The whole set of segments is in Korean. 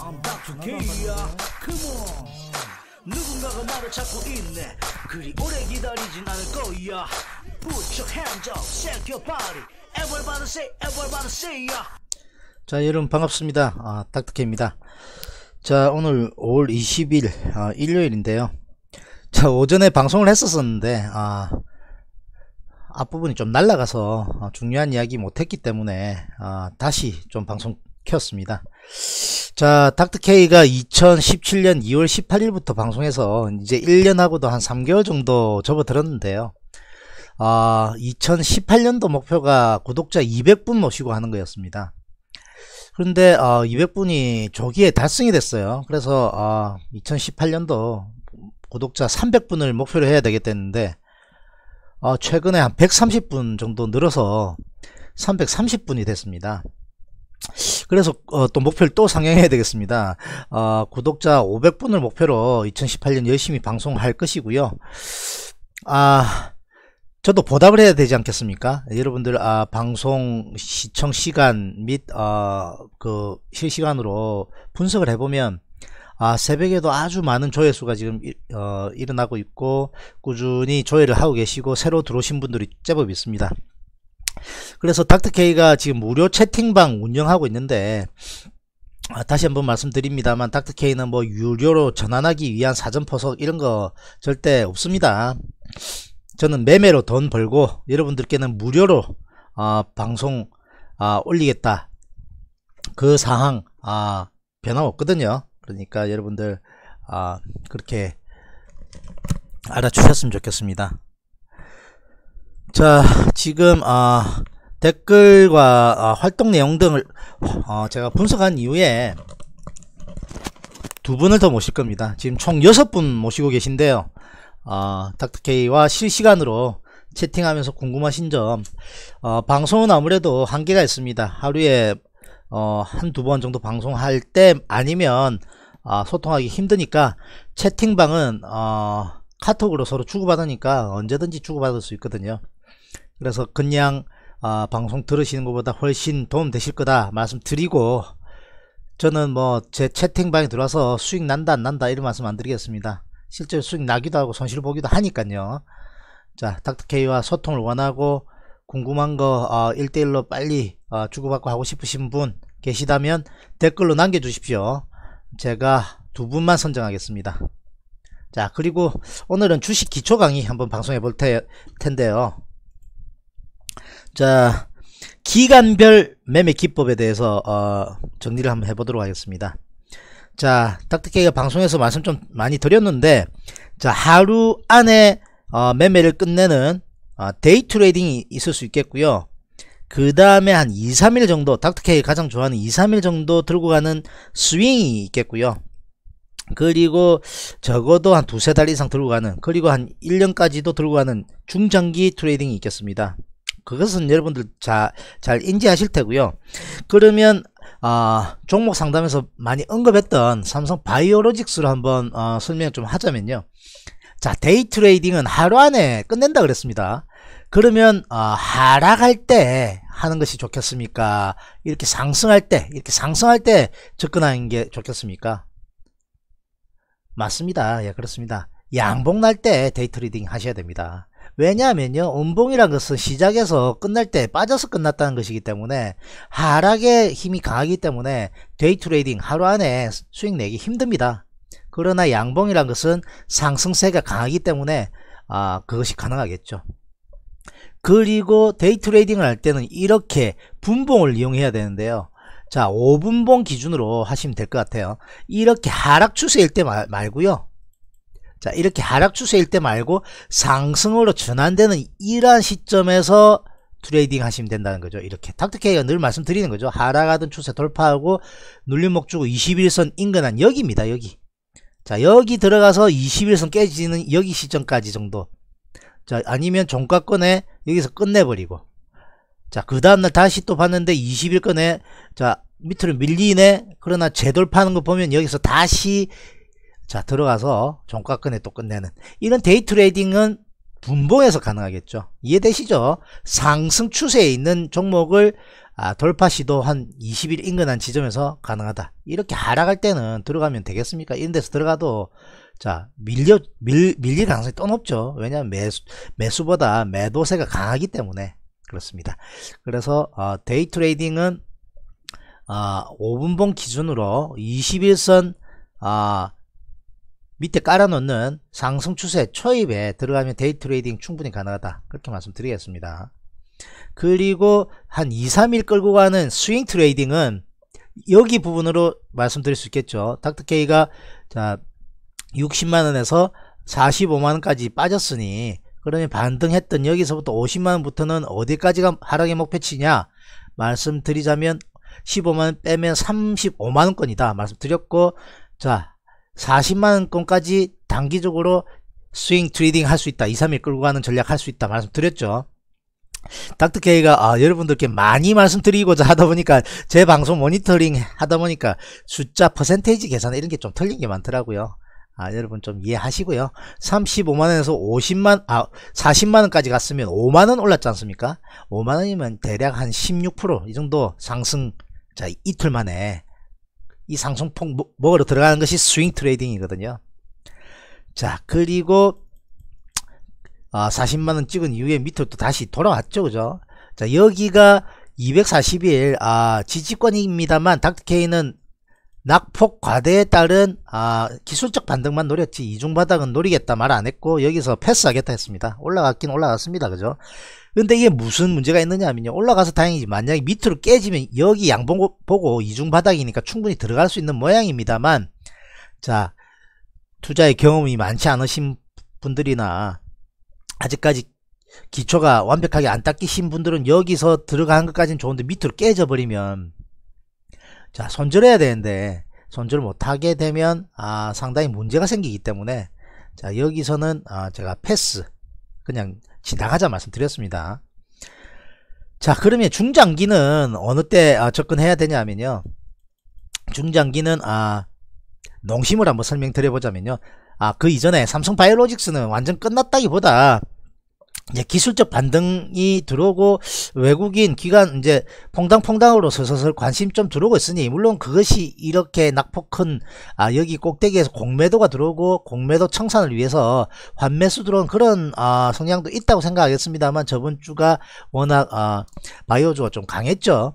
I'm b a k Come on 누군가가 나를 찾고 있네 그리 오래 기다리진 않을 거야 Put your hands up, shake your body Everybody say, everybody say yeah. 자 여러분 반갑습니다 아, 딱딱케입니다자 오늘 5월 20일 아, 일요일인데요 자 오전에 방송을 했었었는데 아, 앞부분이 좀 날라가서 아, 중요한 이야기 못했기 때문에 아, 다시 좀 방송 켰습니다 자, 닥터케이가 2017년 2월 18일부터 방송해서 이제 1년하고도 한 3개월 정도 접어들었는데요. 아, 2018년도 목표가 구독자 200분 모시고 하는 거였습니다. 그런데 어, 아, 200분이 조기에 달성이 됐어요. 그래서 어, 아, 2018년도 구독자 300분을 목표로 해야 되겠다는데 어, 최근에 한 130분 정도 늘어서 330분이 됐습니다. 그래서 어, 또 목표를 또 상향해야 되겠습니다. 어, 구독자 500분을 목표로 2018년 열심히 방송할 것이고요. 아 저도 보답을 해야 되지 않겠습니까? 여러분들 아, 방송 시청 시간 및그 어, 아, 실시간으로 분석을 해보면 아, 새벽에도 아주 많은 조회수가 지금 어, 일어나고 있고 꾸준히 조회를 하고 계시고 새로 들어오신 분들이 제법 있습니다. 그래서 닥터케이가 지금 무료 채팅방 운영하고 있는데 아, 다시 한번 말씀드립니다만 닥터케이는 뭐 유료로 전환하기 위한 사전 포석 이런 거 절대 없습니다. 저는 매매로 돈 벌고 여러분들께는 무료로 아, 방송 아, 올리겠다 그 상황 아, 변화없거든요 그러니까 여러분들 아, 그렇게 알아주셨으면 좋겠습니다. 자, 지금 어, 댓글과 어, 활동 내용 등을 어, 제가 분석한 이후에 두 분을 더 모실 겁니다. 지금 총 여섯 분 모시고 계신데요. 어, 닥터K와 실시간으로 채팅하면서 궁금하신 점 어, 방송은 아무래도 한계가 있습니다. 하루에 어, 한두 번 정도 방송할 때 아니면 소통하기 힘드니까 채팅방은 어, 카톡으로 서로 주고받으니까 언제든지 주고받을 수 있거든요. 그래서 그냥 아, 방송 들으시는 것보다 훨씬 도움 되실 거다 말씀드리고 저는 뭐 제 채팅방에 들어와서 수익 난다 안 난다 이런 말씀 안 드리겠습니다. 실제로 수익 나기도 하고 손실 보기도 하니깐요 자, 닥터케이와 소통을 원하고 궁금한 거 어, 아, 1대1로 빨리 어, 주고받고 하고 싶으신 분 계시다면 댓글로 남겨주십시오. 제가 두 분만 선정하겠습니다. 자, 그리고 오늘은 주식 기초 강의 한번 방송해 볼 텐데요. 자, 기간별 매매 기법에 대해서 어, 정리를 한번 해보도록 하겠습니다. 자, 닥터케이가 방송에서 말씀 좀 많이 드렸는데 자, 하루 안에 어, 매매를 끝내는 어, 데이 트레이딩이 있을 수 있겠고요. 그 다음에 한 2, 3일 정도 닥터케이가 가장 좋아하는 2, 3일 정도 들고 가는 스윙이 있겠고요. 그리고 적어도 한 두세 달 이상 들고 가는 그리고 한 1년까지도 들고 가는 중장기 트레이딩이 있겠습니다. 그것은 여러분들 자, 잘 인지하실 테고요. 그러면 아, 종목 상담에서 많이 언급했던 삼성 바이오로직스를 한번 어, 설명 을좀 하자면요. 자, 데이 트레이딩은 하루 안에 끝낸다 그랬습니다. 그러면 어, 하락할 때 하는 것이 좋겠습니까? 이렇게 상승할 때, 이렇게 상승할 때 접근하는 게 좋겠습니까? 맞습니다. 예, 그렇습니다. 양봉 날 때 데이 트레이딩 하셔야 됩니다. 왜냐하면요 음봉이란 것은 시작에서 끝날 때 빠져서 끝났다는 것이기 때문에 하락의 힘이 강하기 때문에 데이 트레이딩 하루 안에 수익 내기 힘듭니다 그러나 양봉이란 것은 상승세가 강하기 때문에 아 그것이 가능하겠죠 그리고 데이 트레이딩을 할 때는 이렇게 분봉을 이용해야 되는데요 자 5분봉 기준으로 하시면 될 것 같아요 이렇게 하락 추세일 때 말고요 자, 이렇게 하락 추세일 때 말고 상승으로 전환되는 이러한 시점에서 트레이딩 하시면 된다는 거죠. 이렇게 탁터케이가늘 말씀드리는 거죠. 하락하던 추세 돌파하고 눌림목 주고 21선 인근한 여기입니다. 여기. 자, 여기 들어가서 21선 깨지는 여기 시점까지 정도. 자, 아니면 종가권에 여기서 끝내버리고. 자, 그 다음날 다시 또 봤는데 21건에 자, 밑으로 밀리네. 그러나 재돌파하는 거 보면 여기서 다시 자 들어가서 종가권에 또 끝내는 이런 데이 트레이딩은 분봉에서 가능하겠죠 이해되시죠 상승 추세에 있는 종목을 아, 돌파 시도 한 20일 인근한 지점에서 가능하다 이렇게 하락할 때는 들어가면 되겠습니까 이런 데서 들어가도 자 밀려 밀, 밀릴 가능성이 또 높죠 왜냐하면 매수, 매수보다 매도세가 강하기 때문에 그렇습니다 그래서 어, 데이 트레이딩은 어, 아, 5분봉 기준으로 21선 어, 아, 밑에 깔아놓는 상승 추세 초입에 들어가면 데이 트레이딩 충분히 가능하다 그렇게 말씀드리겠습니다 그리고 한 2, 3일 끌고 가는 스윙 트레이딩은 여기 부분으로 말씀드릴 수 있겠죠 닥터케이가 자 60만원에서 45만원까지 빠졌으니 그러면 반등했던 여기서부터 50만원부터는 어디까지가 하락의 목표치냐 말씀드리자면 15만원 빼면 35만원권이다 말씀드렸고 자 40만원권까지 단기적으로 스윙 트레이딩 할 수 있다 2, 3일 끌고 가는 전략 할 수 있다 말씀드렸죠 닥터 K가 아, 여러분들께 많이 말씀드리고자 하다 보니까 제 방송 모니터링 하다 보니까 숫자 퍼센테이지 계산 이런 게 좀 틀린 게 많더라고요. 아, 여러분 좀 이해하시고요. 35만원에서 50만, 아, 40만원까지 갔으면 5만원 올랐지 않습니까? 5만원이면 대략 한 16%이 정도 상승, 자, 이틀 만에 이 상승폭 먹으러 뭐, 들어가는 것이 스윙 트레이딩이거든요. 자 그리고 아, 40만원 찍은 이후에 밑으로 또 다시 돌아왔죠 그죠 자 여기가 242일 아 지지권입니다만 닥터케이는 낙폭 과대에 따른 아, 기술적 반등만 노렸지 이중바닥은 노리겠다 말 안했고 여기서 패스하겠다 했습니다 올라갔긴 올라갔습니다 그죠 근데 이게 무슨 문제가 있느냐 하면요 올라가서 다행이지 만약에 밑으로 깨지면 여기 양봉 보고 이중바닥이니까 충분히 들어갈 수 있는 모양입니다만 자 투자의 경험이 많지 않으신 분들이나 아직까지 기초가 완벽하게 안 닦이신 분들은 여기서 들어간 것까지는 좋은데 밑으로 깨져버리면 자 손절해야 되는데 손절 못하게 되면 아, 상당히 문제가 생기기 때문에 자 여기서는 아, 제가 패스 그냥 지나가자 말씀드렸습니다 자 그러면 중장기는 어느 때 아, 접근해야 되냐면요 중장기는 아 농심을 한번 설명드려 보자면요 아 그 이전에 삼성 바이오로직스는 완전 끝났다기보다 이제 기술적 반등이 들어오고 외국인 기관 이제 퐁당퐁당으로 서서서 관심 좀 들어오고 있으니 물론 그것이 이렇게 낙폭 큰 아 여기 꼭대기에서 공매도가 들어오고 공매도 청산을 위해서 환매수 들어온 그런 아 성향도 있다고 생각하겠습니다만 저번 주가 워낙 아 바이오주가 좀 강했죠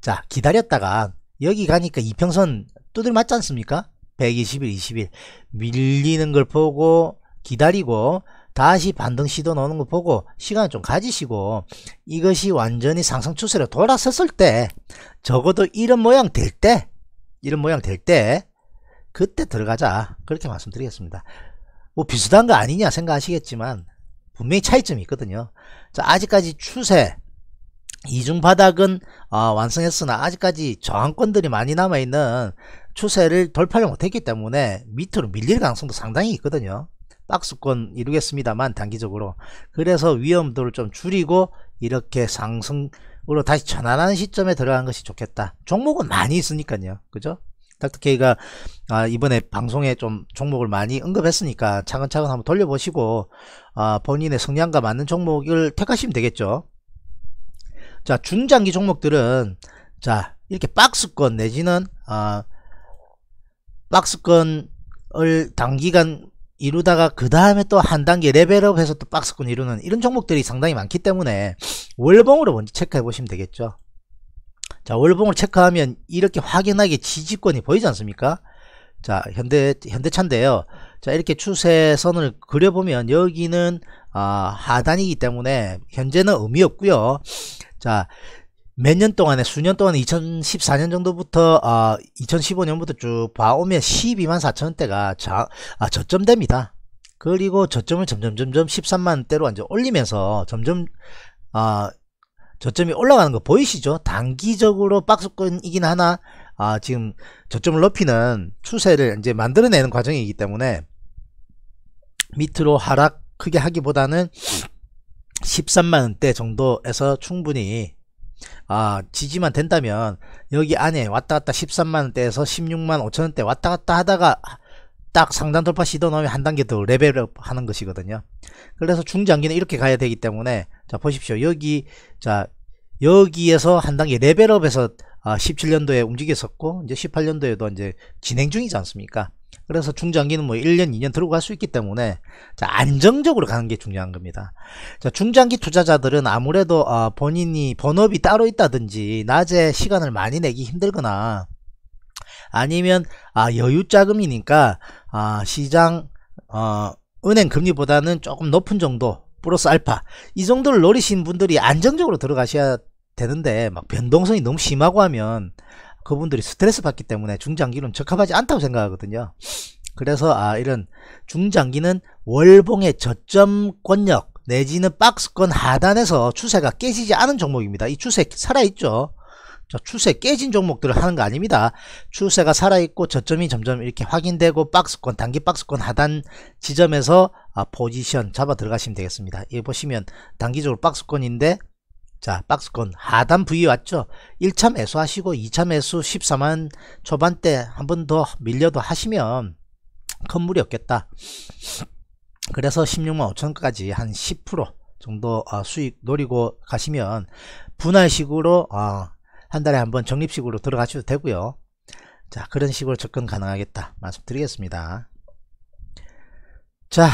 자 기다렸다가 여기 가니까 이평선 두들 맞지 않습니까 120일 20일 밀리는 걸 보고 기다리고 다시 반등 시도 나오는 거 보고 시간 좀 가지시고 이것이 완전히 상승 추세로 돌아섰을 때 적어도 이런 모양 될 때 이런 모양 될 때 그때 들어가자 그렇게 말씀드리겠습니다 뭐 비슷한 거 아니냐 생각하시겠지만 분명히 차이점이 있거든요 자 아직까지 추세 이중 바닥은 어, 완성했으나 아직까지 저항권들이 많이 남아있는 추세를 돌파를 못했기 때문에 밑으로 밀릴 가능성도 상당히 있거든요 박스권 이루겠습니다만 단기적으로 그래서 위험도를 좀 줄이고 이렇게 상승으로 다시 전환하는 시점에 들어간 것이 좋겠다 종목은 많이 있으니까요 그죠 닥터케이가 아, 이번에 방송에 좀 종목을 많이 언급했으니까 차근차근 한번 돌려보시고 아, 본인의 성향과 맞는 종목을 택하시면 되겠죠 자 중장기 종목들은 자 이렇게 박스권 내지는 아, 박스권을 단기간 이루다가 그 다음에 또 한 단계 레벨업해서 또 박스권 이루는 이런 종목들이 상당히 많기 때문에 월봉으로 먼저 체크해 보시면 되겠죠. 자 월봉을 체크하면 이렇게 확연하게 지지권이 보이지 않습니까? 자 현대 현대차인데요. 자 이렇게 추세선을 그려보면 여기는 아, 하단이기 때문에 현재는 의미 없고요. 자 몇년 동안에 수년 동안 2014년 정도부터 아 2015년부터 쭉 봐오면 12만 4천원대가 아, 저점됩니다 그리고 저점을 점점 점점 13만대로 완전 올리면서 점점 아 저점이 올라가는 거 보이시죠? 단기적으로 박스권이긴 하나 아 지금 저점을 높이는 추세를 이제 만들어내는 과정이기 때문에 밑으로 하락 크게 하기보다는 13만원대 정도에서 충분히 아, 지지만 된다면 여기 안에 왔다 갔다 13만원대에서 16만 5천원대 왔다 갔다 하다가 딱 상단 돌파 시도 넣으면 한 단계 더 레벨업 하는 것이거든요. 그래서 중장기는 이렇게 가야 되기 때문에 자 보십시오. 여기 자 여기에서 한 단계 레벨업에서 아, 17년도에 움직였었고 이제 18년도에도 이제 진행 중이지 않습니까? 그래서 중장기는 뭐 1년 2년 들고 갈 수 있기 때문에 자, 안정적으로 가는 게 중요한 겁니다 자, 중장기 투자자들은 아무래도 어, 본인이 본업이 따로 있다든지 낮에 시간을 많이 내기 힘들거나 아니면 아, 여유 자금이니까 아, 시장 어, 은행 금리보다는 조금 높은 정도 플러스 알파 이 정도를 노리신 분들이 안정적으로 들어가셔야 되는데 막 변동성이 너무 심하고 하면 그분들이 스트레스 받기 때문에 중장기는 적합하지 않다고 생각하거든요. 그래서 아 이런 중장기는 월봉의 저점 권역 내지는 박스권 하단에서 추세가 깨지지 않은 종목입니다. 이 추세 살아있죠. 저 추세 깨진 종목들을 하는 거 아닙니다. 추세가 살아있고 저점이 점점 이렇게 확인되고 박스권 단기 박스권 하단 지점에서 아, 포지션 잡아 들어가시면 되겠습니다. 이 보시면 단기적으로 박스권인데 자 박스권 하단 부위 왔죠 1차 매수 하시고 2차 매수 14만 초반대 한 번 더 밀려도 하시면 큰 무리 없겠다 그래서 16만 5천까지 한 10% 정도 어, 수익 노리고 가시면 분할식으로 어, 한 달에 한 번 적립식으로 들어가셔도 되고요 자 그런 식으로 접근 가능하겠다 말씀드리겠습니다 자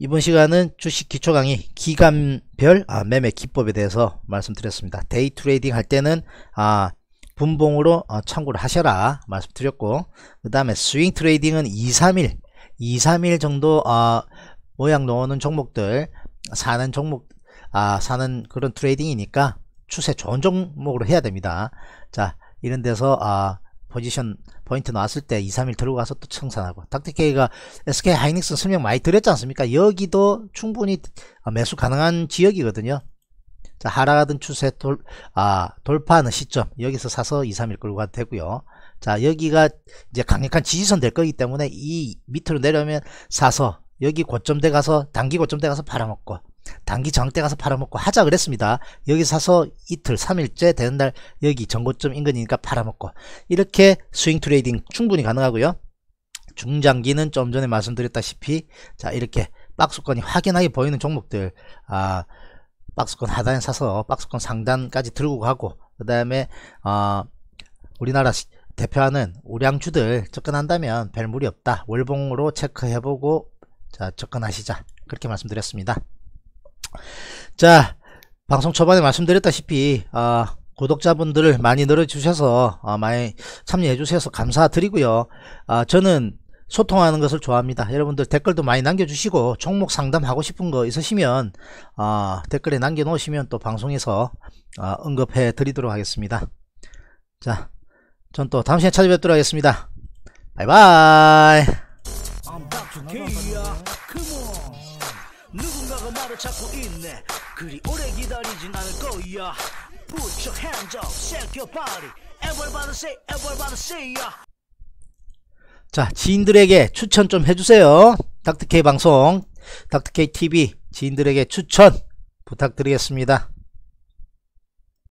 이번 시간은 주식 기초 강의 기간 별 아, 매매 기법에 대해서 말씀드렸습니다. 데이 트레이딩 할 때는 아, 분봉으로 어, 참고를 하셔라 말씀드렸고 그 다음에 스윙 트레이딩은 2, 3일 2, 3일 정도 어, 모양 넣어놓은 종목들 사는 종목 아, 사는 그런 트레이딩이니까 추세 좋은 종목으로 해야 됩니다. 자 이런 데서 아, 포지션 포인트 나왔을 때 2, 3일 들어가서 또 청산하고 닥터케이가 SK 하이닉스 설명 많이 드렸지 않습니까? 여기도 충분히 어, 매수 가능한 지역이거든요. 자, 하락하던 추세 돌, 아, 돌파하는 시점 여기서 사서 2, 3일 끌고 가도 되고요. 자, 여기가 이제 강력한 지지선 될 거기 때문에 이 밑으로 내려오면 사서 여기 고점대 가서 단기 고점대 가서 팔아먹고 단기 장대 가서 팔아먹고 하자 그랬습니다. 여기 사서 이틀, 3일째 되는 날 여기 전고점 인근이니까 팔아먹고 이렇게 스윙 트레이딩 충분히 가능하고요. 중장기는 좀 전에 말씀드렸다시피 자 이렇게 박스권이 확연하게 보이는 종목들 아 박스권 하단에 사서 박스권 상단까지 들고 가고 그 다음에 어, 우리나라 대표하는 우량주들 접근한다면 별 무리 없다. 월봉으로 체크해보고 자 접근하시자 그렇게 말씀드렸습니다. 자 방송 초반에 말씀드렸다시피 아, 구독자분들을 많이 늘어주셔서 아, 많이 참여해주셔서 감사드리고요 아, 저는 소통하는 것을 좋아합니다 여러분들 댓글도 많이 남겨주시고 종목 상담하고 싶은 거 있으시면 아, 댓글에 남겨놓으시면 또 방송에서 아, 언급해 드리도록 하겠습니다 자전 또 다음 시간에 찾아뵙도록 하겠습니다 바이바이 찾고 있네 그리 오래 기다리진 않을 거야 Put your hands up, shake your body Everybody say, everybody say yeah. 자 지인들에게 추천 좀 해주세요 닥터케이 방송 닥터케이 TV 지인들에게 추천 부탁드리겠습니다